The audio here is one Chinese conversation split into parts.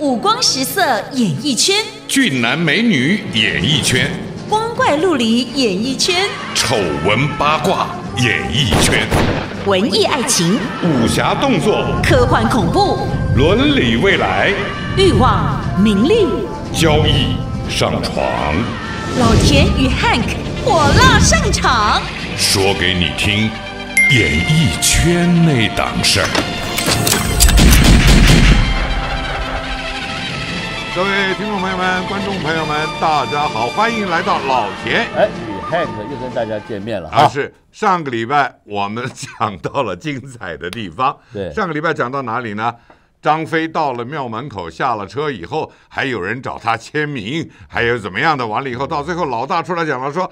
五光十色，演艺圈；俊男美女，演艺圈；光怪陆离，演艺圈；丑闻八卦，演艺圈；文艺爱情，武侠动作，科幻恐怖，伦理未来，欲望名利交易上床，老田与 Hank 火辣上场，说给你听，演艺圈那档事儿。各位听众朋友们、观众朋友们，大家好，欢迎来到老田。哎，Hank 又跟大家见面了啊！是上个礼拜我们讲到了精彩的地方，对，上个礼拜讲到哪里呢？张飞到了庙门口，下了车以后，还有人找他签名，还有怎么样的？完了以后，到最后老大出来讲了，说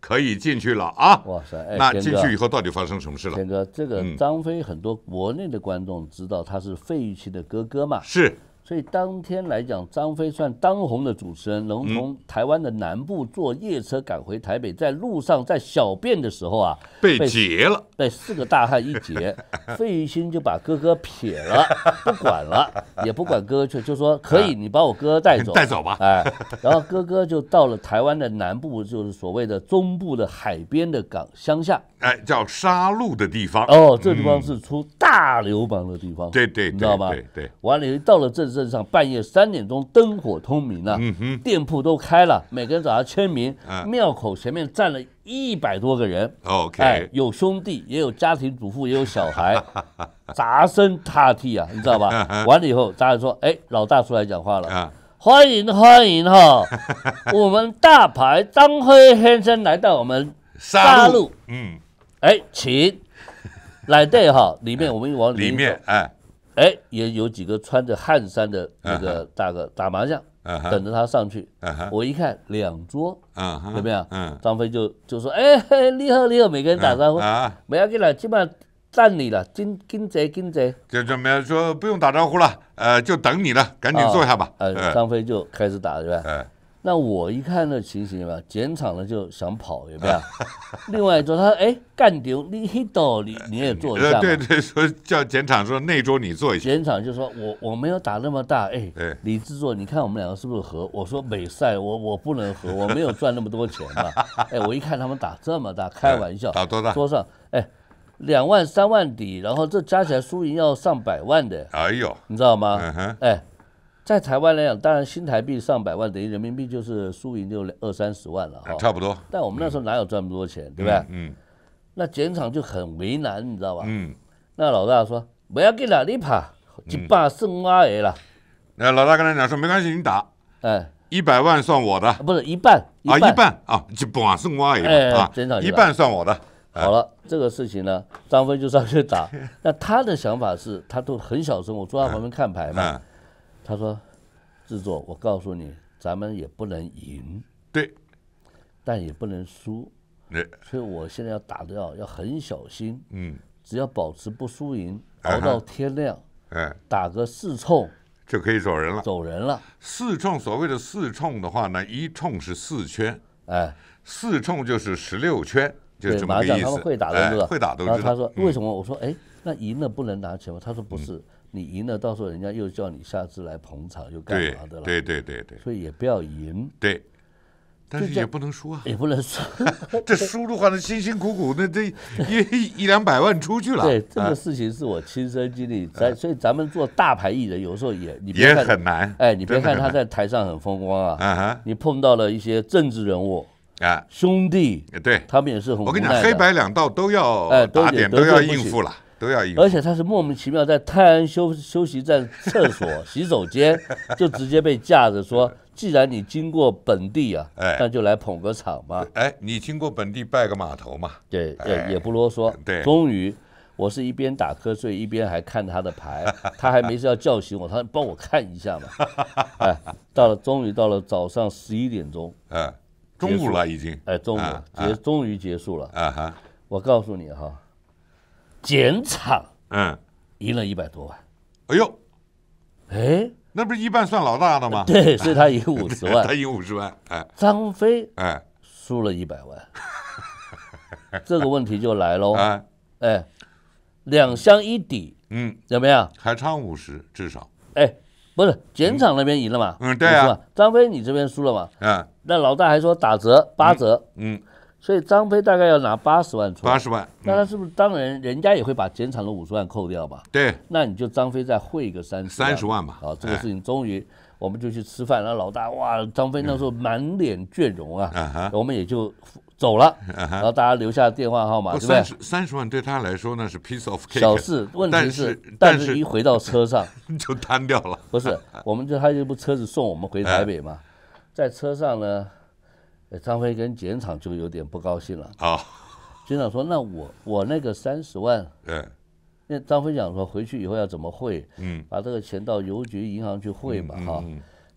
可以进去了啊！哇塞，那进去以后到底发生什么事了？哥，这个张飞，很多国内的观众知道他是费玉清的哥哥嘛？是。所以当天来讲，张飞算当红的主持人，能从台湾的南部坐夜车赶回台北，在路上在小便的时候啊，被劫了，被四个大汉一劫，费玉清就把哥哥撇了，不管了，也不管哥哥去，就说可以，你把我哥哥带走，带走吧，哎，然后哥哥就到了台湾的南部，就是所谓的中部的海边的港乡下。哎，叫杀戮的地方哦，这地方是出大流氓的地方，对对，你知道吧？对对，完了以后到了镇镇上，半夜三点钟灯火通明了，嗯哼，店铺都开了，每个人找他签名，庙口前面站了一百多个人，OK，哎，有兄弟也有家庭主妇也有小孩，杂 声踏地啊，你知道吧？完了以后，大家说，哎，老大出来讲话了，欢迎欢迎哈，我们大牌张辉先生来到我们杀戮，嗯。哎，请，来对哈，里面我们又往里面，哎，哎，也有几个穿着汗衫的那个大哥打麻将，等着他上去。我一看两桌，怎么样？张飞就就说：“哎，你好，你好，每个人打招呼，每要人来，基本上站你了，金金贼金贼。”就怎么说，不用打招呼了，呃，就等你了，赶紧坐下吧。张飞就开始打，是吧？那我一看那情形吧，减场了就想跑，有没有？另外一桌他哎干丢，你黑斗你你也做一下，对对，所以叫减场说那桌你做一下。减场就说我我没有打那么大，哎，李制作，你看我们两个是不是和？我说美赛，我我不能和，我没有赚那么多钱嘛。”哎，我一看他们打这么大，开玩笑，打多大？桌上哎，两万三万底，然后这加起来输赢要上百万的。哎呦，你知道吗？哎。在台湾来讲，当然新台币上百万等于人民币就是输赢就二三十万了哈，差不多。但我们那时候哪有赚那么多钱，对不对？嗯。那减场就很为难，你知道吧？嗯。那老大说不要给了，你怕一半胜瓜儿了。那老大跟他讲说没关系，你打。哎。一百万算我的。不是一半。啊，一半啊，就半胜瓜儿啊，减场一半算我的。好了，这个事情呢，张飞就上去打。那他的想法是他都很小声，我坐在旁边看牌嘛。他说：“制作，我告诉你，咱们也不能赢，对，但也不能输。对。所以我现在要打的要要很小心。嗯，只要保持不输赢，熬到天亮，哎，打个四冲就可以走人了。走人了。四冲，所谓的四冲的话呢，一冲是四圈，哎，四冲就是十六圈，就这么个意思。会打都知道。然后他说：为什么？我说：哎，那赢了不能拿钱吗？他说：不是。”你赢了，到时候人家又叫你下次来捧场，又干嘛的了？对对对对。所以也不要赢。对，但是也不能输啊，也不能输。这输的话，那辛辛苦苦那这一一两百万出去了。对，这个事情是我亲身经历，咱所以咱们做大牌艺人，有时候也你别很难，哎，你别看他在台上很风光啊，你碰到了一些政治人物啊，兄弟，对，他们也是。我跟你讲，黑白两道都要打点，都要应付了。都要一，而且他是莫名其妙在泰安休休息在厕所 洗手间，就直接被架着说，既然你经过本地啊，哎，那就来捧个场嘛。哎，你经过本地拜个码头嘛。对，也不啰嗦。对。终于，我是一边打瞌睡一边还看他的牌，他还没事要叫醒我，他帮我看一下嘛。哎，到了，终于到了早上十一点钟。嗯。中午了已经。哎，中午结，终于结束了。啊哈。我告诉你哈。减场，嗯，赢了一百多万，哎呦，哎，那不是一半算老大的吗？对，所以他赢五十万，他赢五十万，哎，张飞，哎，输了一百万，这个问题就来喽。哎，两相一抵，嗯，怎么样？还差五十，至少，哎，不是减场那边赢了嘛？嗯，对啊，张飞你这边输了嘛？嗯，那老大还说打折八折，嗯。所以张飞大概要拿八十万出，八十万，那他是不是当然人家也会把减产的五十万扣掉吧？对，那你就张飞再汇一个三十三十万嘛。好，这个事情终于我们就去吃饭那老大，哇，张飞那时候满脸倦容啊。我们也就走了，然后大家留下电话号码，对不对？三十万对他来说那是 piece of cake，小事。问题，是但是，一回到车上 就瘫掉了。不是，我们就他就不车子送我们回台北嘛，在车上呢。哎，张飞跟简场就有点不高兴了。啊，简 长说：“那我我那个三十万。”嗯，那张飞讲说：“回去以后要怎么汇？”嗯，把这个钱到邮局、银行去汇嘛，哈。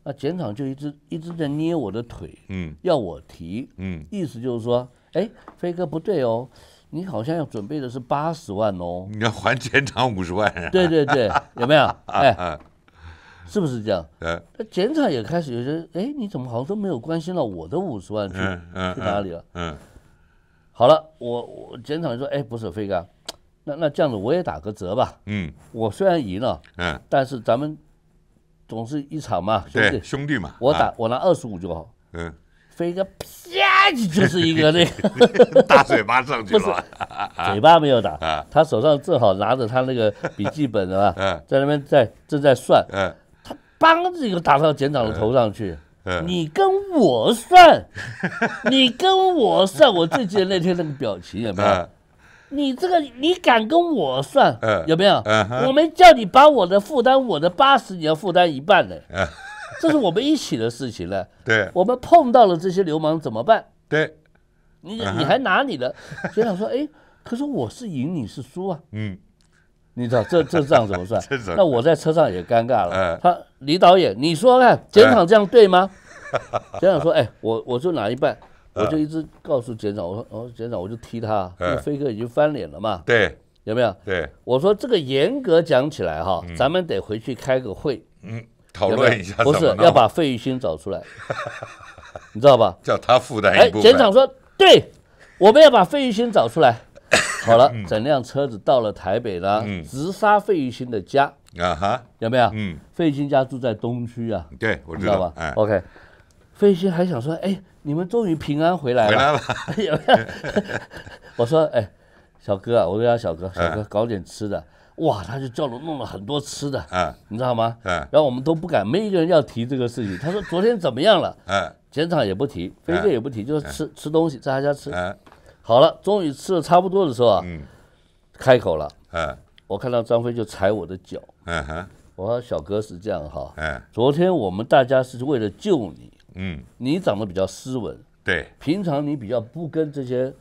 那简场就一直一直在捏我的腿，嗯，要我提，嗯，意思就是说，哎，飞哥不对哦，你好像要准备的是八十万哦。你要还钱场五十万？对对对，有没有？哎。是不是这样？那检场也开始有些哎，你怎么好像都没有关心到我的五十万去去哪里了？嗯，好了，我我检场说哎，不是飞哥，那那这样子我也打个折吧。嗯，我虽然赢了，嗯，但是咱们总是一场嘛，兄弟兄弟嘛，我打我拿二十五就好。嗯，飞哥啪，就是一个那个大嘴巴上去了，嘴巴没有打，他手上正好拿着他那个笔记本是吧？嗯，在那边在正在算，嗯。帮己都打到检长的头上去，你跟我算，你跟我算，我最记得那天那个表情有没有？你这个你敢跟我算有没有？我没叫你把我的负担，我的八十你要负担一半呢。这是我们一起的事情了。对，我们碰到了这些流氓怎么办？对，你你还拿你的，学长说，哎，可是我是赢你是输啊。嗯。你知道这这账 怎么算？那我在车上也尴尬了。他李导演，你说看，检场这样对吗？检场说：“哎，我我就拿一半，我就一直告诉检场，我说哦，检场我就踢他，因为飞哥已经翻脸了嘛。”对，有没有？对，我说这个严格讲起来哈，咱们得回去开个会，嗯，讨论一下，不是要把费玉清找出来，你知道吧？叫他负担。哎，剪场说：“对，我们要把费玉清找出来。” 好了，整辆车子到了台北了，直杀费玉清的家啊哈，有没有？嗯，费玉清家住在东区啊，对，我知道吧？OK，费玉清还想说，哎，你们终于平安回来了，有没有？我说，哎，小哥啊，我叫小哥，小哥搞点吃的，哇，他就叫了弄了很多吃的，嗯，你知道吗？嗯，然后我们都不敢，没一个人要提这个事情。他说昨天怎么样了？嗯，检场也不提，飞哥也不提，就是吃吃东西，在他家吃。好了，终于吃的差不多的时候啊，嗯、开口了。嗯，我看到张飞就踩我的脚。嗯哼，我说小哥是这样哈。嗯，昨天我们大家是为了救你。嗯，你长得比较斯文。对。平常你比较不跟这些，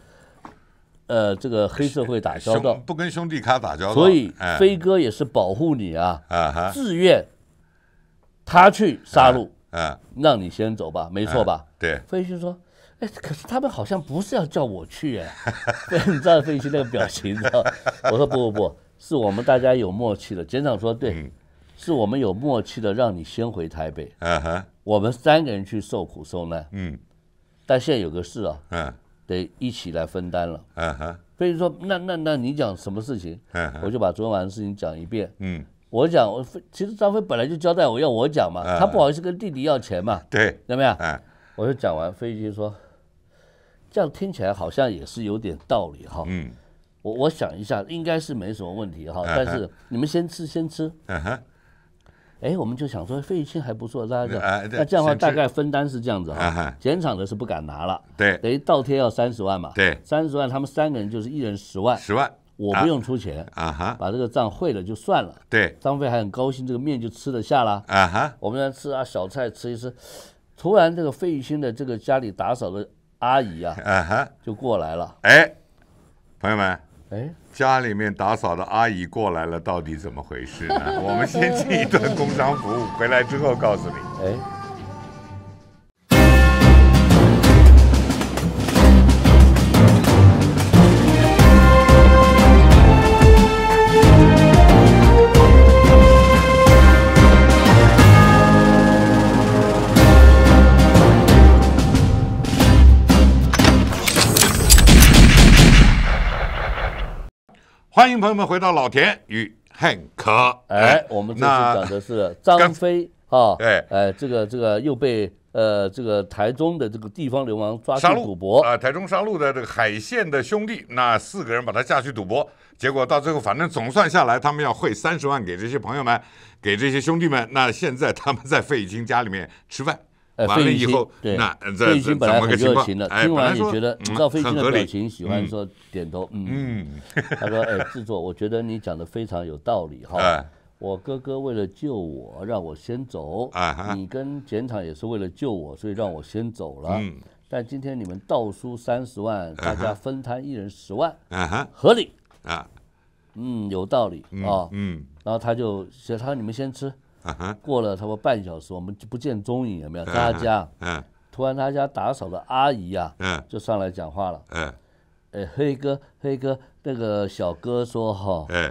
呃，这个黑社会打交道，不跟兄弟咖打交道。所以飞哥也是保护你啊。啊哈。自愿，他去杀戮。啊。让你先走吧，没错吧？对。飞兄说。哎，可是他们好像不是要叫我去哎，你知道飞机那个表情知道？我说不不不是，我们大家有默契的。检长说对，是我们有默契的，让你先回台北。嗯哼，我们三个人去受苦受难。嗯，但现在有个事啊，嗯，得一起来分担了。嗯哼，飞机说那那那你讲什么事情？嗯，我就把昨天晚上事情讲一遍。嗯，我讲我其实张飞本来就交代我要我讲嘛，他不好意思跟弟弟要钱嘛。对，怎么样？嗯，我就讲完，飞机说。这样听起来好像也是有点道理哈。嗯，我我想一下，应该是没什么问题哈。但是你们先吃，先吃。哎，我们就想说费玉清还不错，大家讲，那这样的话大概分担是这样子哈。减厂的是不敢拿了，对，等于倒贴要三十万嘛。对，三十万，他们三个人就是一人十万，十万，我不用出钱啊哈，把这个账汇了就算了。对，张飞还很高兴，这个面就吃得下了啊哈。我们来吃啊，小菜吃一吃。突然，这个费玉清的这个家里打扫的。阿姨啊，啊哈，就过来了。哎，朋友们，哎，家里面打扫的阿姨过来了，到底怎么回事呢？我们先进一段工商服务，回来之后告诉你。哎。欢迎朋友们回到《老田与汉克》。哎，我们这次讲的是张飞啊，对，哎，这个这个又被呃这个台中的这个地方流氓抓去赌博啊，台中商路的这个海县的兄弟，那四个人把他架去赌博，结果到最后反正总算下来，他们要汇三十万给这些朋友们，给这些兄弟们。那现在他们在费玉清家里面吃饭。哎，费玉清对，费玉清本来很热情的，听完也觉得，知道费玉清的表情，喜欢说点头，嗯，他说，哎，制作，我觉得你讲的非常有道理哈，我哥哥为了救我，让我先走，你跟简厂也是为了救我，所以让我先走了，但今天你们倒输三十万，大家分摊一人十万，合理啊，嗯，有道理啊，嗯，然后他就写，他说你们先吃。过了差不多半小时，我们就不见踪影，有没有？他家，嗯，突然他家打扫的阿姨啊，嗯，就上来讲话了，嗯，哎，黑哥，黑哥，那个小哥说哈，哎，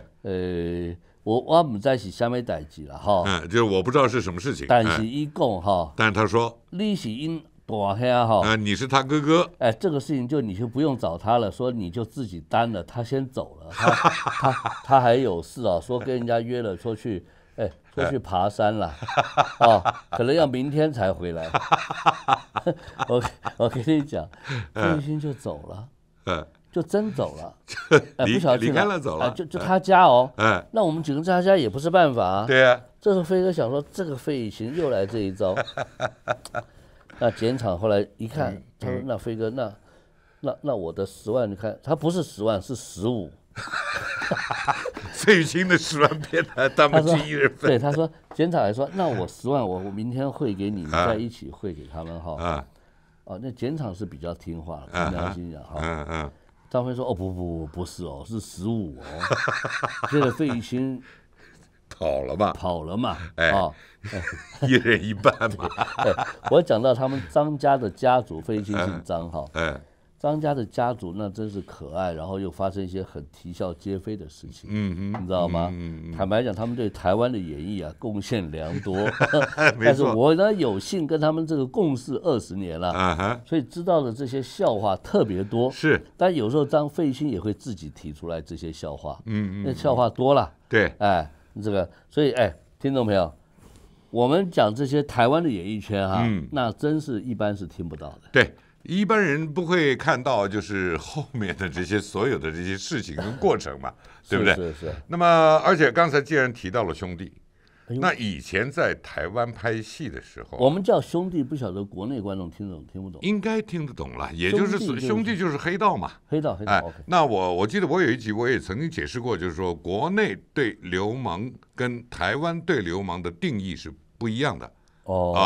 我我们在一起下面待久了哈，嗯，就是我不知道是什么事情，但是一共哈，但是他说利息应多些哈，你是他哥哥，哎，这个事情就你就不用找他了，说你就自己担了，他先走了，他他他还有事啊，说跟人家约了出去。就去爬山了 哦，可能要明天才回来。我我跟你讲，费玉清就走了，就真走了，离离开了走了，就就他家哦。那我们几个在他家也不是办法啊。对这时候飞哥想说，这个费玉清又来这一招。那检厂后来一看，他说：“那飞哥，那那那我的十万，你看他不是十万，是十五。”费玉清的十万片，他他们一人对，他说：“检厂还说，那我十万，我我明天汇给你，再一起汇给他们哈。”啊。哦，那检厂是比较听话，良心哈。嗯嗯。张飞说：“哦不不不，不是哦，是十五哦。”这个费玉清，跑了嘛？跑了嘛？哎，一人一半嘛。我讲到他们张家的家族，费玉清姓张哈。哎。张家的家族那真是可爱，然后又发生一些很啼笑皆非的事情，嗯你知道吗？坦白讲，他们对台湾的演艺啊贡献良多，但是我呢有幸跟他们这个共事二十年了，所以知道的这些笑话特别多。是，但有时候张费心也会自己提出来这些笑话。嗯嗯。那笑话多了，对，哎，这个，所以哎，听懂没有？我们讲这些台湾的演艺圈哈，那真是一般是听不到的。对。一般人不会看到，就是后面的这些所有的这些事情跟过程嘛，对不对？是是。那么，而且刚才既然提到了兄弟，那以前在台湾拍戏的时候，我们叫兄弟，不晓得国内观众听懂听不懂？应该听得懂了，也就是兄弟就是黑道嘛。黑道黑道。哎，那我我记得我有一集我也曾经解释过，就是说国内对流氓跟台湾对流氓的定义是不一样的。哦。啊，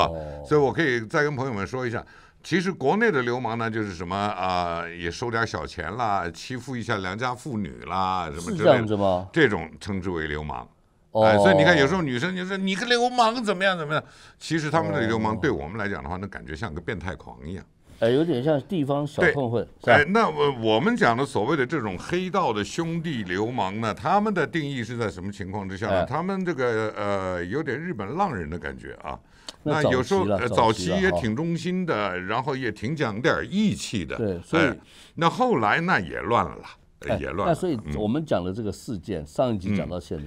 所以我可以再跟朋友们说一下。其实国内的流氓呢，就是什么啊，也收点小钱啦，欺负一下良家妇女啦，什么之类的，这种称之为流氓。哎，所以你看，有时候女生就说你个流氓，怎么样怎么样？其实他们的流氓对我们来讲的话，那感觉像个变态狂一样。哎，有点像地方小混混。哎，那我我们讲的所谓的这种黑道的兄弟流氓呢，他们的定义是在什么情况之下呢？他们这个呃，有点日本浪人的感觉啊。那有时候，早期也挺忠心的，然后也挺讲点义气的。对，所以那后来那也乱了，也乱。了。所以，我们讲的这个事件，上一集讲到现在，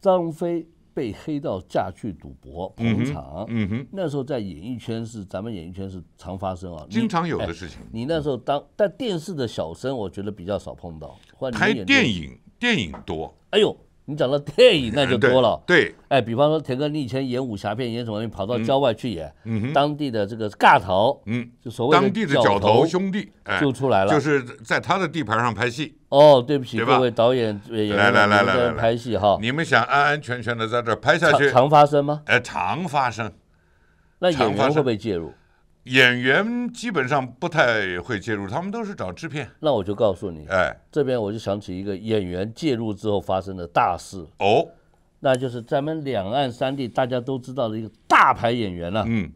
张飞被黑到嫁去赌博捧场。嗯哼，那时候在演艺圈是咱们演艺圈是常发生啊，经常有的事情。你那时候当但电视的小生，我觉得比较少碰到。拍电影，电影多。哎呦。你讲到电影，那就多了。对，哎，比方说田哥，你以前演武侠片，演什么你跑到郊外去演当地的这个尬头，嗯，就所谓的当地的角头兄弟就出来了，就是在他的地盘上拍戏。哦，对不起，各位导演、演员，来来来来，拍戏哈。你们想安安全全的在这拍下去？常发生吗？哎，常发生。那演员会被介入？演员基本上不太会介入，他们都是找制片。那我就告诉你，哎，这边我就想起一个演员介入之后发生的大事哦，那就是咱们两岸三地大家都知道的一个大牌演员了，嗯，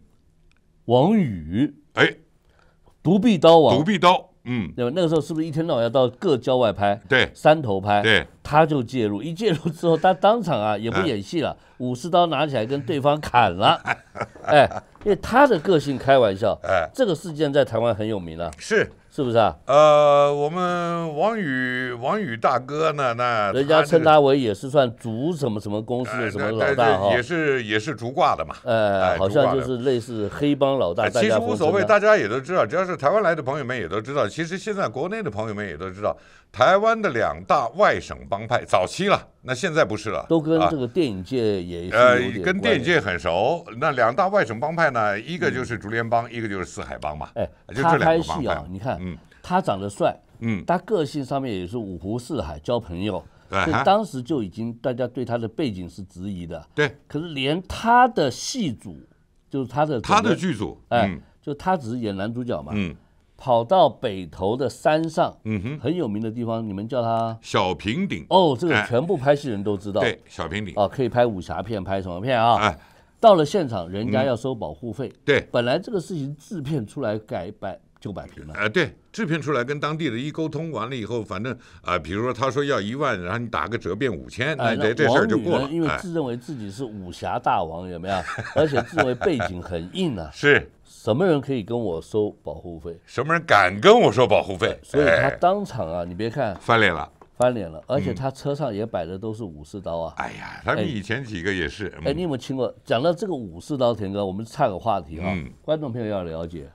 王宇，哎，独臂刀王，独臂刀。嗯，对吧？那个时候是不是一天到晚要到各郊外拍？对，山头拍，对，他就介入，一介入之后，他当场啊也不演戏了，武士刀拿起来跟对方砍了，哎，因为他的个性开玩笑，哎，这个事件在台湾很有名了，是。是不是啊？呃，我们王宇，王宇大哥呢？那人家称他为也是算竹什么什么公司的什么老大哈，也是也是竹挂的嘛。呃，好像就是类似黑帮老大。其实无所谓，大家也都知道，只要是台湾来的朋友们也都知道，其实现在国内的朋友们也都知道。台湾的两大外省帮派，早期了，那现在不是了，都跟这个电影界也呃，跟电影界很熟。那两大外省帮派呢，一个就是竹联帮，一个就是四海帮嘛。哎，就这两个帮派。你看，他长得帅，嗯，他个性上面也是五湖四海交朋友，对，当时就已经大家对他的背景是质疑的。对，可是连他的戏组，就是他的他的剧组，哎，就他只是演男主角嘛。嗯。跑到北头的山上，嗯哼，很有名的地方，你们叫它小平顶哦，这个全部拍戏人都知道。对，小平顶啊，可以拍武侠片，拍什么片啊？哎，到了现场，人家要收保护费。对，本来这个事情制片出来改摆就摆平了。哎，对，制片出来跟当地的一沟通完了以后，反正啊，比如说他说要一万，然后你打个折变五千，那这这事儿就过了。因为自认为自己是武侠大王，有没有？而且自认为背景很硬啊。是。什么人可以跟我收保护费？什么人敢跟我收保护费？所以，他当场啊，你别看翻脸了，翻脸了，而且他车上也摆的都是武士刀啊！哎呀，他们以前几个也是。哎，你有没有听过？讲到这个武士刀，田哥，我们岔个话题啊，观众朋友要了解，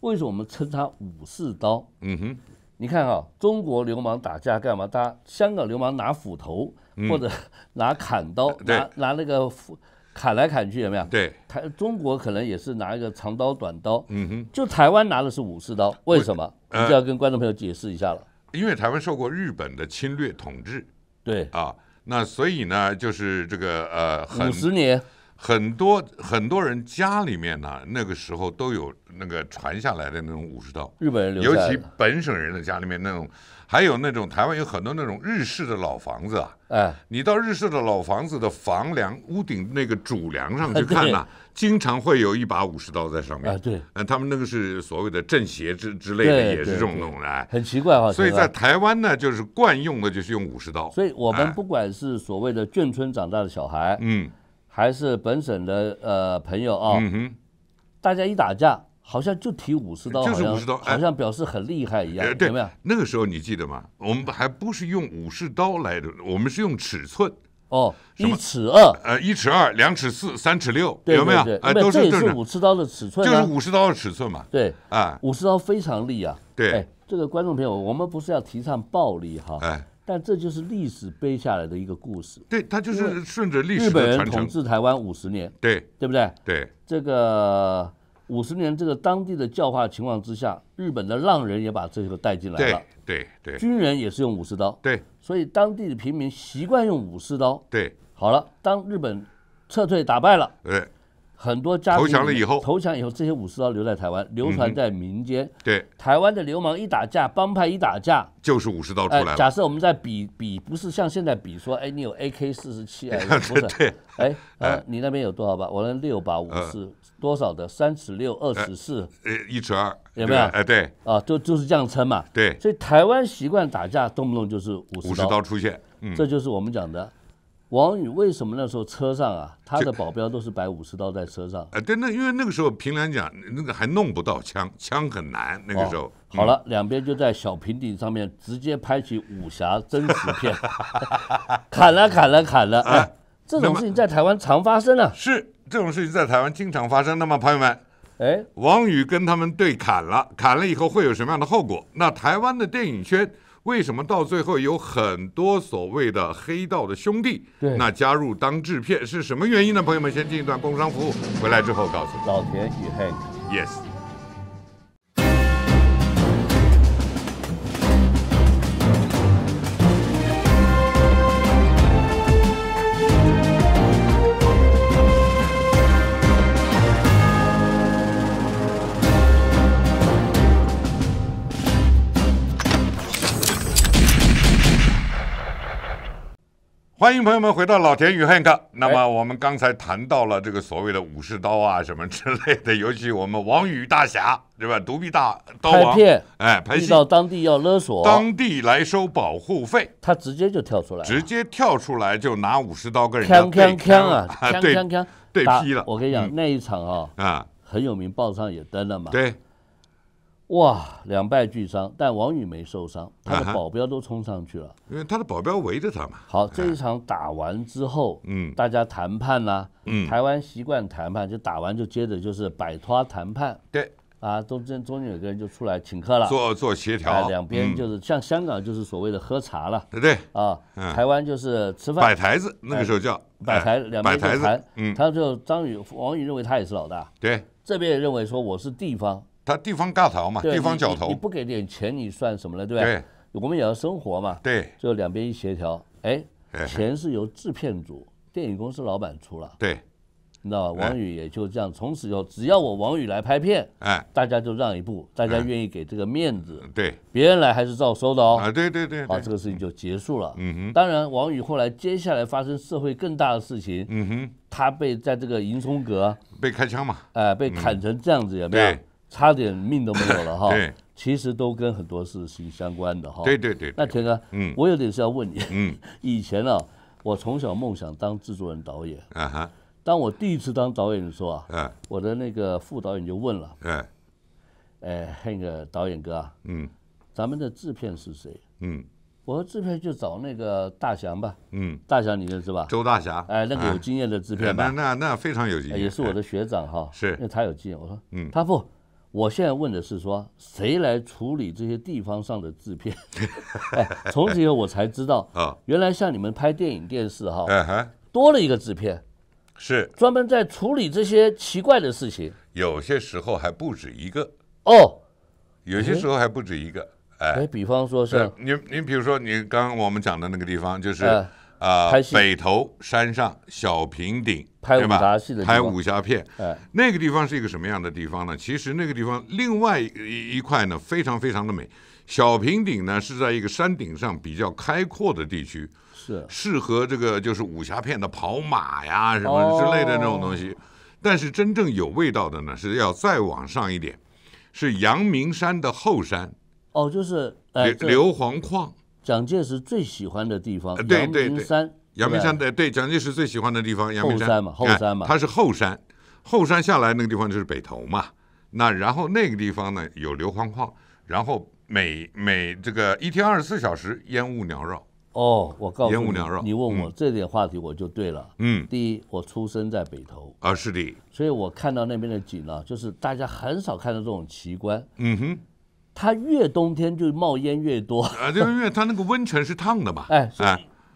为什么我们称他武士刀？嗯哼，你看啊，中国流氓打架干嘛？家香港流氓拿斧头或者拿砍刀，拿拿那个斧。砍来砍去有没有？对，台中国可能也是拿一个长刀短刀，嗯哼，就台湾拿的是武士刀，为什么？就要跟观众朋友解释一下了。因为台湾受过日本的侵略统治，对啊，那所以呢，就是这个呃，五十年。很多很多人家里面呢，那个时候都有那个传下来的那种武士刀，日本人尤其本省人的家里面那种，还有那种台湾有很多那种日式的老房子啊。哎，你到日式的老房子的房梁、屋顶那个主梁上去看呐，经常会有一把武士刀在上面。啊，对，嗯，他们那个是所谓的正邪之之类的，也是这种东西，很奇怪啊，所以在台湾呢，就是惯用的就是用武士刀。所以我们不管是所谓的眷村长大的小孩，嗯。还是本省的呃朋友啊，大家一打架，好像就提武士刀，好像好像表示很厉害一样，有没有？那个时候你记得吗？我们还不是用武士刀来的，我们是用尺寸哦，一尺二，呃，一尺二，两尺四，三尺六，有没有？啊，都是这也是武士刀的尺寸，就是武士刀的尺寸嘛。对，啊，武士刀非常利啊。对，这个观众朋友，我们不是要提倡暴力哈。哎。但这就是历史背下来的一个故事。对，他就是顺着历史。日本人统治台湾五十年，对对不对？对，这个五十年这个当地的教化情况之下，日本的浪人也把这个带进来了。对对。军人也是用武士刀。对。所以当地的平民习惯用武士刀。对。好了，当日本撤退打败了。对。很多家投降了以后，投降以后，这些武士刀留在台湾，流传在民间。对，台湾的流氓一打架，帮派一打架，就是武士刀出来。假设我们在比比，不是像现在比说，哎，你有 AK 四十七啊？不是，哎，啊，你那边有多少把？我那六把武士，多少的？三尺六、二尺四，一尺二，有没有？哎，对，啊，就就是这样称嘛。对，所以台湾习惯打架，动不动就是武士刀出现。嗯，这就是我们讲的。王宇为什么那时候车上啊，他的保镖都是摆武士刀在车上？哎，对，那因为那个时候凭良心讲，那个还弄不到枪，枪很难那个时候。好了，两边就在小平顶上面直接拍起武侠真实片，砍了砍了砍了啊！这种事情在台湾常发生啊。是这种事情在台湾经常发生，那么朋友们，哎，王宇跟他们对砍了，砍了以后会有什么样的后果？那台湾的电影圈？为什么到最后有很多所谓的黑道的兄弟，那加入当制片是什么原因呢？朋友们，先进一段工商服务，回来之后告诉。老田与黑，Yes。欢迎朋友们回到老田与汉克。那么我们刚才谈到了这个所谓的武士刀啊什么之类的，尤其我们王宇大侠，对吧？独臂大刀王，哎，拍戏到当地要勒索，当地来收保护费，他直接就跳出来，直接跳出来就拿武士刀跟人枪枪枪啊，枪枪枪对劈了。我跟你讲那一场啊，啊很有名，报上也登了嘛。对。哇，两败俱伤，但王宇没受伤，他的保镖都冲上去了，因为他的保镖围着他嘛。好，这一场打完之后，嗯，大家谈判呐，嗯，台湾习惯谈判，就打完就接着就是摆脱谈判。对，啊，中间中间有个人就出来请客了，做做协调，两边就是像香港就是所谓的喝茶了，对对啊，台湾就是吃饭摆台子，那个时候叫摆台，两边摆台子，嗯，他就张宇王宇认为他也是老大，对，这边也认为说我是地方。他地方大逃嘛，地方小头，你不给点钱你算什么了，对不对，我们也要生活嘛。对，就两边一协调，哎，钱是由制片组、电影公司老板出了。对，你知道吧？王宇也就这样，从此以后，只要我王宇来拍片，哎，大家就让一步，大家愿意给这个面子。对，别人来还是照收的哦。啊，对对对，啊，这个事情就结束了。嗯哼，当然，王宇后来接下来发生社会更大的事情，嗯哼，他被在这个迎春阁被开枪嘛，哎，被砍成这样子，有没有？差点命都没有了 哈！对，其实都跟很多事情相关的哈。对对对。那田哥，嗯，我有点事要问你。嗯。以前呢，我从小梦想当制作人导演。啊哈。当我第一次当导演的时候啊，嗯，我的那个副导演就问了，嗯，哎，那个导演哥啊，嗯，咱们的制片是谁？嗯，我说制片就找那个大祥吧。嗯。大祥你认识吧？周大侠，哎，那个有经验的制片。那那那非常有经验。也是我的学长哈。是。那他有经验。我说，嗯，他不。我现在问的是说谁来处理这些地方上的制片？从此以后我才知道啊，原来像你们拍电影电视哈，多了一个制片，是专门在处理这些奇怪的事情。有些时候还不止一个哦，有些时候还不止一个哎，比方说是您您比如说您刚刚我们讲的那个地方就是。呃，北头山上小平顶，对吧？拍武侠戏的，拍武侠片。哎，那个地方是一个什么样的地方呢？其实那个地方另外一一块呢，非常非常的美。小平顶呢是在一个山顶上比较开阔的地区，是适合这个就是武侠片的跑马呀什么之类的那种东西。但是真正有味道的呢是要再往上一点，是阳明山的后山。哦，就是硫磺矿。蒋介石最喜欢的地方，对对，山。阳明山对对，蒋介石最喜欢的地方，阳明山嘛，后山嘛，它是后山，后山下来那个地方就是北头嘛。那然后那个地方呢，有硫磺矿，然后每每这个一天二十四小时烟雾缭绕。哦，我告诉你，烟雾缭绕，你问我这点话题我就对了。嗯，第一，我出生在北头。啊，是的。所以我看到那边的景啊，就是大家很少看到这种奇观。嗯哼。它越冬天就冒烟越多，啊，就因为它那个温泉是烫的嘛，哎，所以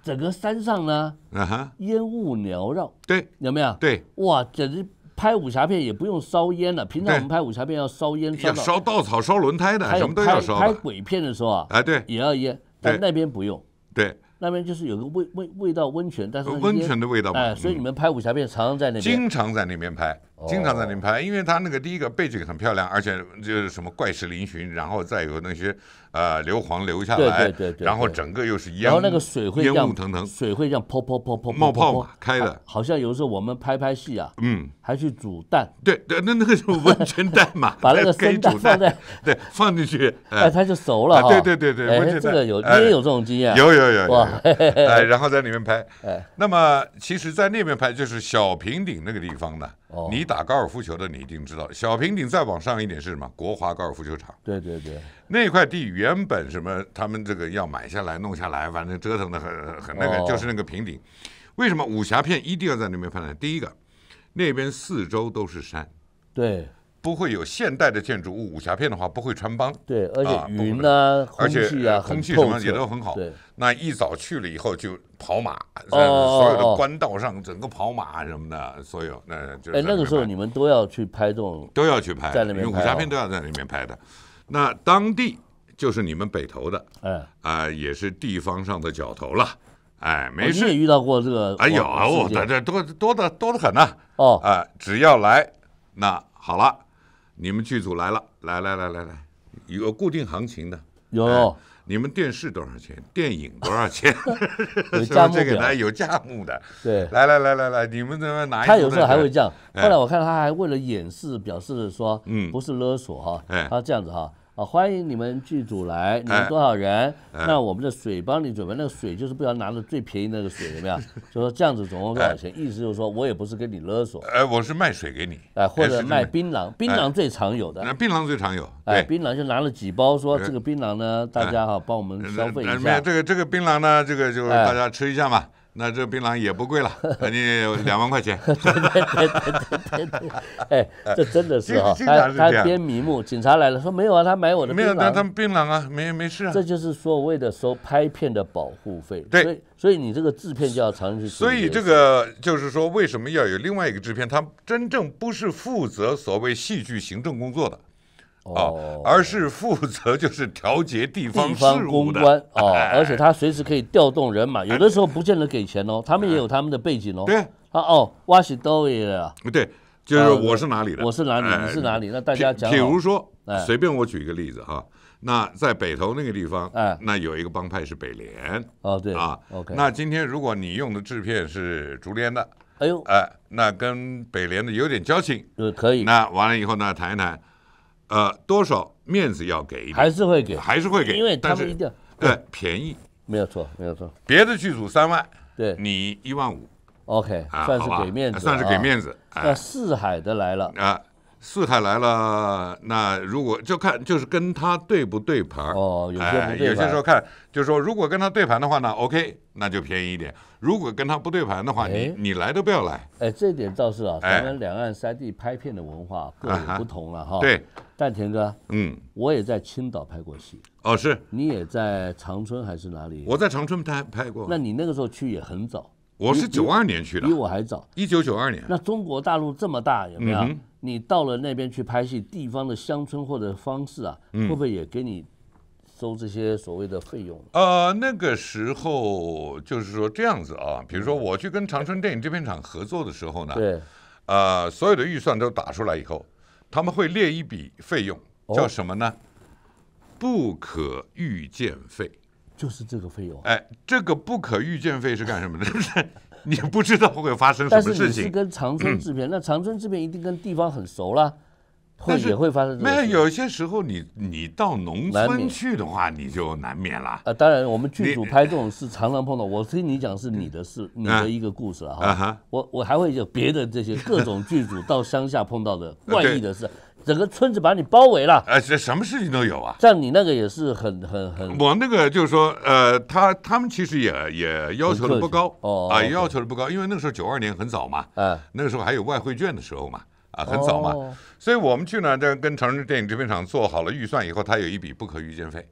整个山上呢，啊哈，烟雾缭绕，对，有没有？对，哇，简直拍武侠片也不用烧烟了。平常我们拍武侠片要烧烟，烧烧稻草、烧轮胎的，什么都要烧。拍鬼片的时候啊，哎对，也要烟，但那边不用。对，那边就是有个味味味道温泉，但是温泉的味道，哎，所以你们拍武侠片常常在那边，经常在那边拍。经常在那边拍，因为他那个第一个背景很漂亮，而且就是什么怪石嶙峋，然后再有那些呃硫磺留下来，然后整个又是烟，然后那个水会烟雾腾腾，水会这样泡泡泡泡冒泡嘛，开的。好像有时候我们拍拍戏啊，嗯，还去煮蛋，对，对，那那个是温泉蛋嘛，把那个生蛋放在对放进去，哎，它就熟了对对对对，哎，这个有你也有这种经验，有有有哇，哎，然后在里面拍，哎，那么其实在那边拍就是小平顶那个地方呢。你打高尔夫球的，你一定知道，小平顶再往上一点是什么？国华高尔夫球场。对对对，那块地原本什么？他们这个要买下来、弄下来，反正折腾的很很那个，就是那个平顶。为什么武侠片一定要在那边拍呢？第一个，那边四周都是山。对。不会有现代的建筑物，武侠片的话不会穿帮。对，而且云呐，空气啊，空气什么也都很好。那一早去了以后就跑马，在所有的官道上整个跑马什么的，所有那就。哎，那个时候你们都要去拍这种，都要去拍，在那边，因为武侠片都要在那边拍的。那当地就是你们北投的，哎，啊，也是地方上的角头了。哎，没事。你也遇到过这个？哎有，我这这多多的多的很呢。哦，哎，只要来，那好了。你们剧组来了，来来来来来，有固定行情的，有。你们电视多少钱？电影多少钱？有加木的，有价目的。对，来来来来来，你们怎么拿？他有时候还会这样。后来我看他还为了掩饰，表示说，嗯，不是勒索哈，他这样子哈。啊，欢迎你们剧组来，你们多少人？那我们的水帮你准备，那个水就是不要拿的最便宜那个水，有没有？就说这样子总共多少钱？意思就是说，我也不是跟你勒索，哎，我是卖水给你，哎，或者卖槟榔，槟榔最常有的，槟榔最常有，哎，槟榔就拿了几包，说这个槟榔呢，大家哈帮我们消费一下，这个这个槟榔呢，这个就是大家吃一下嘛。那这槟榔也不贵了，你 定两万块钱。哎，这真的是他他编迷目，警察来了说没有啊，他买我的没有，那他们槟榔啊，没没事啊。这就是所谓的收拍片的保护费。对，所以所以你这个制片就要常去。所以这个就是说，为什么要有另外一个制片？他真正不是负责所谓戏剧行政工作的。哦，而是负责就是调节地方地方公关哦，而且他随时可以调动人马，有的时候不见得给钱哦，他们也有他们的背景哦。对啊，哦，挖洗多的。对，就是我是哪里的？我是哪里？你是哪里？那大家讲，比如说，随便我举一个例子哈，那在北头那个地方，哎，那有一个帮派是北联。哦，对啊，OK。那今天如果你用的制片是竹联的，哎呦，哎，那跟北联的有点交情，嗯，可以。那完了以后呢，谈一谈。呃，多少面子要给？还是会给，还是会给，因为他们一定对便宜没有错，没有错。别的剧组三万，对，你一万五，OK，算是给面子，算是给面子。那四海的来了啊，四海来了，那如果就看就是跟他对不对盘哦，有些有些时候看，就是说如果跟他对盘的话呢，OK，那就便宜一点；如果跟他不对盘的话，你你来都不要来。哎，这一点倒是啊，咱们两岸三地拍片的文化各有不同了哈。对。但田哥，嗯，我也在青岛拍过戏哦，是你也在长春还是哪里？我在长春拍拍过。那你那个时候去也很早，我是九二年去的，比我还早，一九九二年。那中国大陆这么大有没有？你到了那边去拍戏，地方的乡村或者方式啊，会不会也给你收这些所谓的费用？呃，那个时候就是说这样子啊，比如说我去跟长春电影制片厂合作的时候呢，对，呃，所有的预算都打出来以后。他们会列一笔费用，叫什么呢？不可预见费，就是这个费用。哎，这个不可预见费是干什么的？是 你不知道会发生什么事情？但是你是跟长春制片，那长春制片一定跟地方很熟了。会也会发生。没有，有些时候，你你到农村去的话，你就难免了。呃，当然，我们剧组拍这种事常常碰到。我听你讲是你的事，你的一个故事了哈。我我还会有别的这些各种剧组到乡下碰到的怪异的事，整个村子把你包围了。呃，这什么事情都有啊。像你那个也是很很很。我那个就是说，呃，他他们其实也也要求的不高哦，啊，要求的不高，因为那个时候九二年很早嘛，嗯，那个时候还有外汇券的时候嘛。啊，很早嘛，所以我们去呢，这跟长市电影制片厂做好了预算以后，他有一笔不可预见费。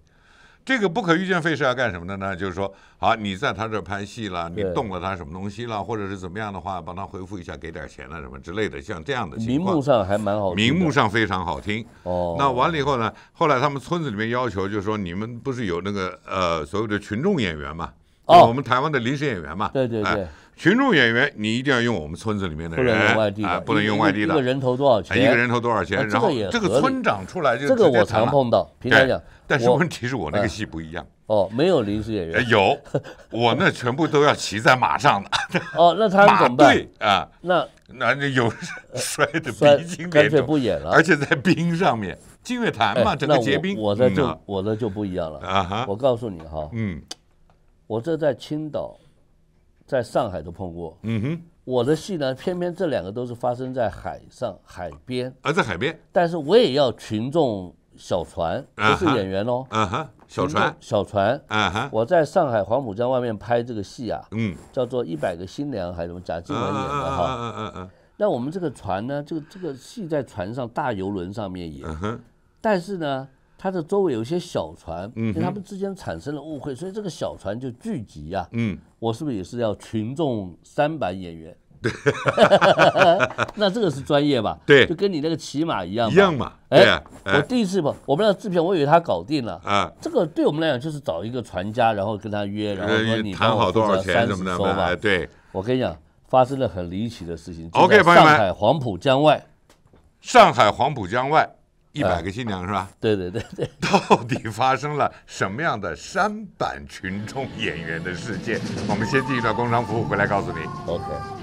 这个不可预见费是要干什么的呢？就是说，好，你在他这拍戏了，你动了他什么东西了，或者是怎么样的话，帮他回复一下，给点钱了什么之类的，像这样的情况。明目上还蛮好，名目上非常好听。哦，那完了以后呢？后来他们村子里面要求，就是说，你们不是有那个呃，所谓的群众演员嘛？哦，我们台湾的临时演员嘛。对对对。群众演员，你一定要用我们村子里面的人，不能外地的，不能用外地的。一个人头多少钱？一个人头多少钱？然后这个村长出来就这个我常碰到，平常讲。但是问题是我那个戏不一样。哦，没有临时演员。有，我那全部都要骑在马上的。哦，那他们怎么办？对啊，那那有 摔的鼻青脸肿，不演了。而且在冰上面，金月潭嘛，整个结冰。我的就我的就不一样了啊！我告诉你哈，嗯，我这在青岛。在上海都碰过，嗯哼，我的戏呢，偏偏这两个都是发生在海上海边，啊，在海边，但是我也要群众小船，不是演员哦，啊哈，小船，小船，啊哈，我在上海黄浦江外面拍这个戏啊，嗯，叫做一百个新娘还是什么，贾静雯演的哈，嗯嗯嗯那我们这个船呢，这个这个戏在船上大游轮上面演，嗯但是呢。它的周围有一些小船，嗯，以他们之间产生了误会，所以这个小船就聚集啊，嗯，我是不是也是要群众三板演员？对，那这个是专业吧？对，就跟你那个骑马一样一样嘛。哎，我第一次吧，我们那制片我以为他搞定了啊。这个对我们来讲就是找一个船家，然后跟他约，然后说你谈好多少钱怎么怎么对，我跟你讲，发生了很离奇的事情。OK，朋友们，上海黄浦江外，上海黄浦江外。一百个新娘是吧？对对对对，到底发生了什么样的山版群众演员的事件？我们先进一段工商服务回来告诉你。OK。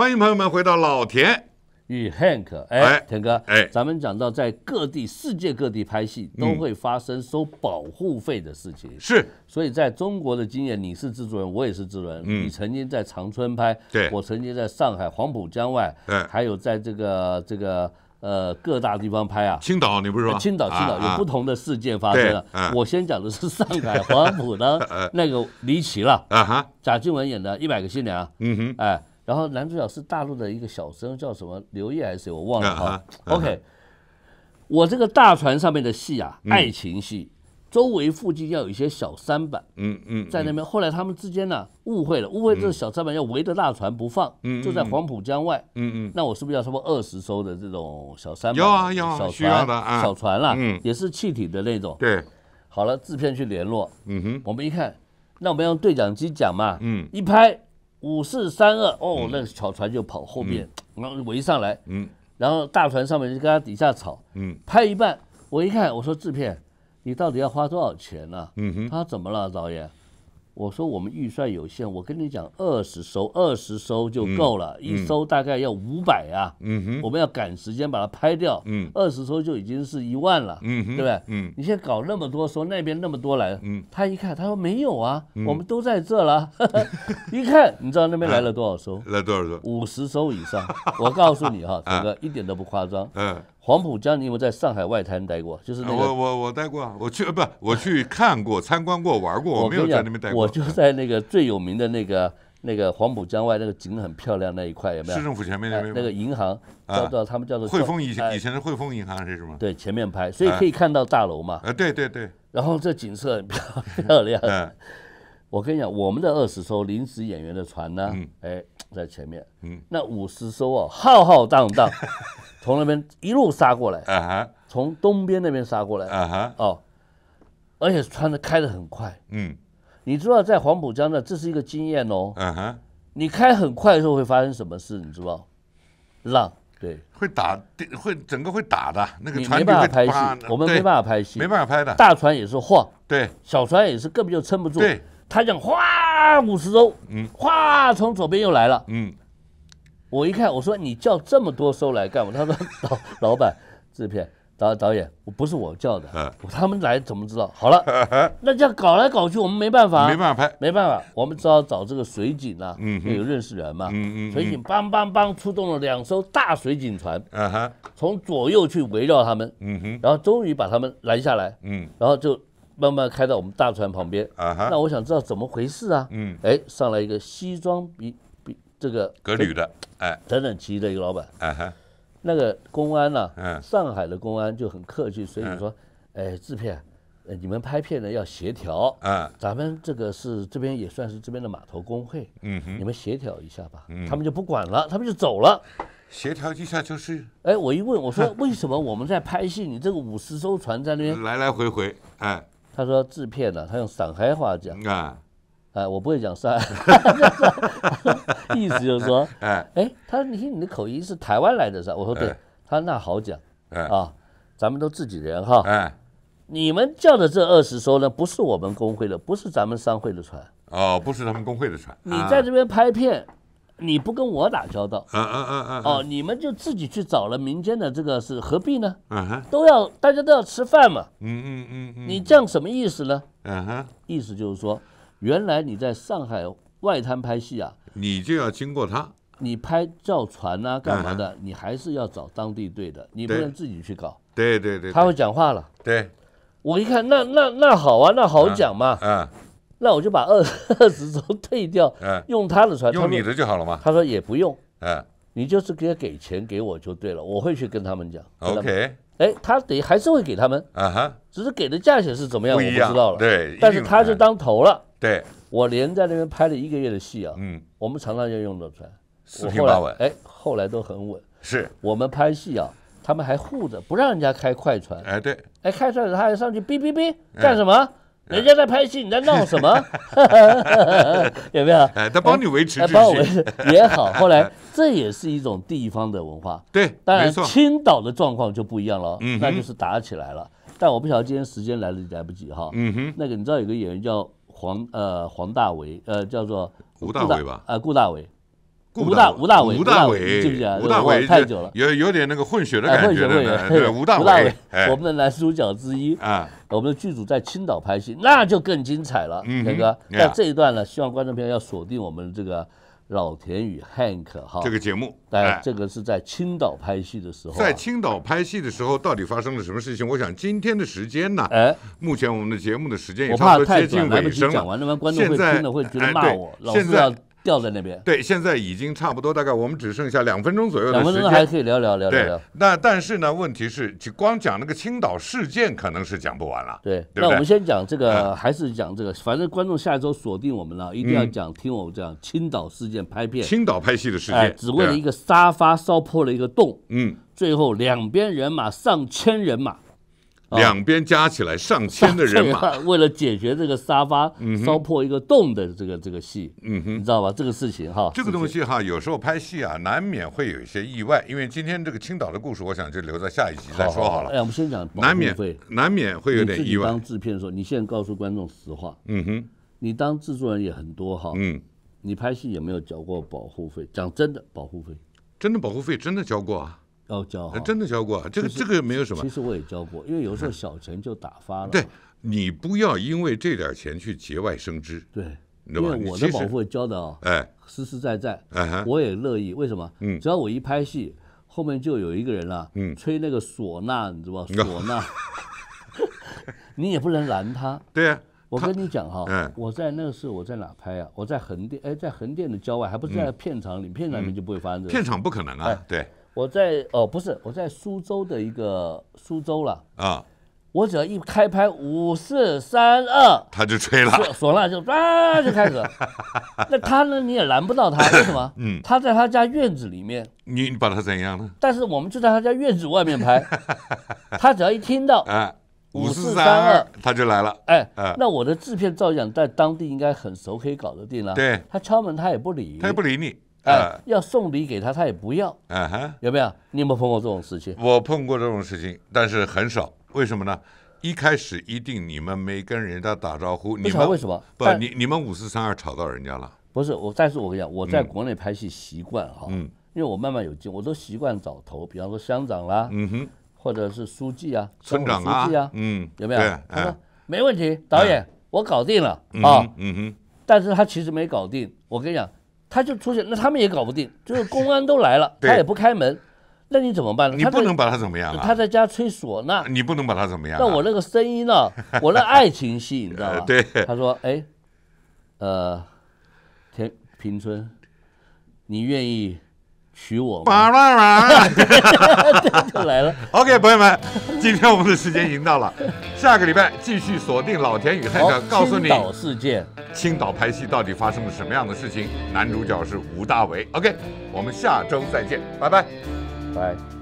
欢迎朋友们回到老田与 Hank。哎，田哥，哎，咱们讲到在各地、世界各地拍戏都会发生收保护费的事情，是。所以在中国的经验，你是制作人，我也是制作人。嗯，你曾经在长春拍，对我曾经在上海黄浦江外，还有在这个这个呃各大地方拍啊，青岛你不是说青岛青岛有不同的事件发生了。我先讲的是上海黄浦的 那个离奇了，啊哈，贾静雯演的一百个新娘。嗯哼，哎。然后男主角是大陆的一个小生，叫什么刘烨还是谁？我忘了哈。OK，我这个大船上面的戏啊，爱情戏，周围附近要有一些小三板，嗯嗯，在那边。后来他们之间呢误会了，误会这小三板要围着大船不放，就在黄浦江外，嗯嗯。那我是不是要什么二十艘的这种小三板？有啊有啊，需要小船啦，也是气体的那种。对，好了，制片去联络。嗯哼，我们一看，那我们要对讲机讲嘛，嗯，一拍。五四三二，哦，那个小船就跑后面，然后围上来，嗯，然后大船上面就跟他底下吵，嗯，拍一半，我一看，我说制片，你到底要花多少钱呢？嗯哼，他怎么了，导演？我说我们预算有限，我跟你讲，二十艘，二十艘就够了，一艘大概要五百呀。嗯哼，我们要赶时间把它拍掉。嗯，二十艘就已经是一万了。嗯哼，对不对？嗯，你在搞那么多艘，那边那么多来，他一看，他说没有啊，我们都在这了。一看，你知道那边来了多少艘？来多少五十艘以上。我告诉你哈，这 哥，一点都不夸张。嗯。黄浦江，你有没有在上海外滩待过？就是那我我我待过啊，我去不，我去看过、参观过、玩过，我没有在那边待过。我 就在那个最有名的那个那个黄浦江外那个景很漂亮那一块，有没有市政府前面那边、那个银行？叫道他们叫做汇丰，以前以前是汇丰银行还是什么？对，前面拍，所以可以看到大楼嘛。啊，对对对。然后这景色很漂 漂亮。我跟你讲，我们的二十艘临时演员的船呢，哎，在前面。嗯，那五十艘哦，浩浩荡荡 从那边一路杀过来，啊哈，从东边那边杀过来。啊哈，哦，而且穿的开得很快。嗯，你知道在黄浦江呢，这是一个经验哦。啊哈，你开很快的时候会发生什么事？你知道，浪对，会打，会整个会打的那个没办法拍戏，我们没办法拍戏，没办法拍的。大船也是晃，对，小船也是根本就撑不住。对。他讲哗五十艘，嗯，哗从左边又来了，嗯，我一看我说你叫这么多艘来干嘛？他说 老老板制片导导演我不是我叫的，他们来怎么知道？好了，那这样搞来搞去我们没办法，没办法拍，没办法，我们只好找这个水警啊，有认识人嘛，水警梆梆梆出动了两艘大水警船，从左右去围绕他们，然后终于把他们拦下来，然后就。慢慢开到我们大船旁边，那我想知道怎么回事啊？嗯，哎，上来一个西装比比这个革履的，哎，整整齐齐的一个老板。啊哈，那个公安呢？嗯，上海的公安就很客气，所以说，哎，制片，你们拍片呢要协调啊。咱们这个是这边也算是这边的码头工会，嗯哼，你们协调一下吧。嗯，他们就不管了，他们就走了。协调一下就是。哎，我一问，我说为什么我们在拍戏？你这个五十艘船在那边来来回回，哎。他说制片呢，他用上海话讲啊，哎，我不会讲上海，意思就是说，哎，他说，你听你的口音是台湾来的噻，我说对，他说那好讲，啊，咱们都自己人哈，哎，你们叫的这二十艘呢，不是我们工会的，不是咱们商会的船，哦，不是他们工会的船，你在这边拍片。你不跟我打交道啊啊啊啊！哦，你们就自己去找了民间的这个是何必呢？啊哈，都要大家都要吃饭嘛。嗯嗯嗯。你这样什么意思呢？啊哈，意思就是说，原来你在上海外滩拍戏啊，你就要经过他。你拍造船呐、干嘛的，你还是要找当地队的，你不能自己去搞。对对对。他会讲话了。对。我一看，那那那好啊，那好讲嘛。啊。那我就把二二十艘退掉，嗯，用他的船，用你的就好了吗？他说也不用，嗯，你就是给给钱给我就对了，我会去跟他们讲，OK，哎，他等于还是会给他们，啊哈，只是给的价钱是怎么样，我不知道了，对，但是他就当头了，对，我连在那边拍了一个月的戏啊，嗯，我们常常要用的船，四平八稳，哎，后来都很稳，是我们拍戏啊，他们还护着，不让人家开快船，哎对，哎开船他还上去哔哔哔干什么？人家在拍戏，你在闹什么？有没有？哎，他帮你维持，帮维持也好。后来，这也是一种地方的文化。对，当然青岛的状况就不一样了，那就是打起来了。但我不晓得今天时间来得来不及哈。嗯哼，那个你知道有个演员叫黄呃黄大为呃叫做顾大为吧？啊，顾大为。吴大吴大伟，吴大伟，记不记得？吴大伟太久了，有有点那个混血的感觉，对吴大伟，吴大伟，我们的男主角之一啊。我们的剧组在青岛拍戏，那就更精彩了，天哥。但这一段呢，希望观众朋友要锁定我们这个老田与 Hank 哈。这个节目，哎，这个是在青岛拍戏的时候。在青岛拍戏的时候，到底发生了什么事情？我想今天的时间呢，哎，目前我们的节目的时间也差不多接近尾声了。会觉得我，在，现在。掉在那边。对，现在已经差不多，大概我们只剩下两分钟左右的时间。两分钟还可以聊聊聊聊。那但是呢，问题是，就光讲那个青岛事件，可能是讲不完了。对，那我们先讲这个，还是讲这个，反正观众下一周锁定我们了，一定要讲，听我讲青岛事件拍片。青岛拍戏的事件，只为了一个沙发烧破了一个洞。嗯。最后两边人马，上千人马。两边加起来上千的人马，为了解决这个沙发烧破一个洞的这个这个戏，嗯哼，你知道吧？这个事情哈，这个东西哈，有时候拍戏啊，难免会有一些意外。因为今天这个青岛的故事，我想就留在下一集再说好了。哎，我们先讲难免会，难免会有点意外。当制片的时候，你现在告诉观众实话，嗯哼，你当制作人也很多哈，嗯，你拍戏有没有交过保护费？讲真的，保护费，真的保护费，真的交过啊。要教，真的教过啊。这个这个没有什么。其实我也教过，因为有时候小钱就打发了。对，你不要因为这点钱去节外生枝。对，因为我的保护我交的啊。哎，实实在在。哎我也乐意，为什么？嗯。只要我一拍戏，后面就有一个人啦，嗯，吹那个唢呐，你知道吧？唢呐。你也不能拦他。对呀。我跟你讲哈，我在那个是我在哪拍啊？我在横店，哎，在横店的郊外，还不是在片场里。片场里面就不会发生这个。片场不可能啊。对。我在哦，不是，我在苏州的一个苏州了啊。我只要一开拍，五四三二，他就吹了，唢呐就啊就开始。那他呢，你也拦不到他，为什么？嗯，他在他家院子里面。你你把他怎样呢？但是我们就在他家院子外面拍，他只要一听到啊，五四三二，他就来了。哎，那我的制片造像在当地应该很熟，可以搞得定了。对他敲门，他也不理。他也不理你。哎，要送礼给他，他也不要，啊哈，有没有？你有没有碰过这种事情？我碰过这种事情，但是很少。为什么呢？一开始一定你们没跟人家打招呼，你们为什么？不，你你们五四三二吵到人家了。不是我，但是我跟你讲，我在国内拍戏习惯啊，嗯，因为我慢慢有劲，我都习惯找头，比方说乡长啦，嗯哼，或者是书记啊，村长啊，书记啊，嗯，有没有？对，吧？没问题，导演，我搞定了啊，嗯哼，但是他其实没搞定。我跟你讲。他就出现，那他们也搞不定，就是公安都来了，他也不开门，那你怎么办呢？你不能把他怎么样啊？他在家吹唢呐，你不能把他怎么样？那我那个声音呢？我那爱情戏，你知道吧？对，他说：“哎，呃，田平村，你愿意？”娶我嘛嘛嘛！又 来了。OK，朋友们，今天我们的时间已经到了，下个礼拜继续锁定老田与他的，告诉你青岛事件，青岛拍戏到底发生了什么样的事情？男主角是吴大维。OK，我们下周再见，拜拜，拜。